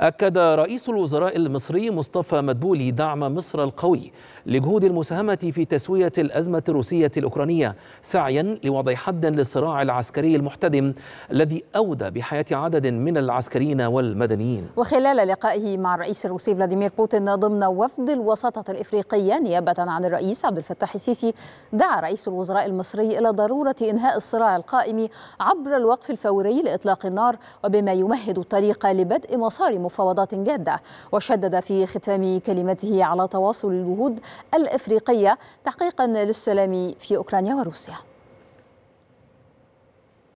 أكد رئيس الوزراء المصري مصطفى مدبولي دعم مصر القوي لجهود المساهمة في تسوية الأزمة الروسية الأوكرانية سعيا لوضع حد للصراع العسكري المحتدم الذي أودى بحياة عدد من العسكريين والمدنيين وخلال لقائه مع الرئيس الروسي فلاديمير بوتين ضمن وفد الوساطة الإفريقية نيابة عن الرئيس عبد الفتاح السيسي دعا رئيس الوزراء المصري إلى ضرورة إنهاء الصراع القائم عبر الوقف الفوري لإطلاق النار وبما يمهد الطريق لبدء مسار مفاوضات جادة وشدد في ختام كلمته على تواصل الجهود الإفريقية تحقيقا للسلام في أوكرانيا وروسيا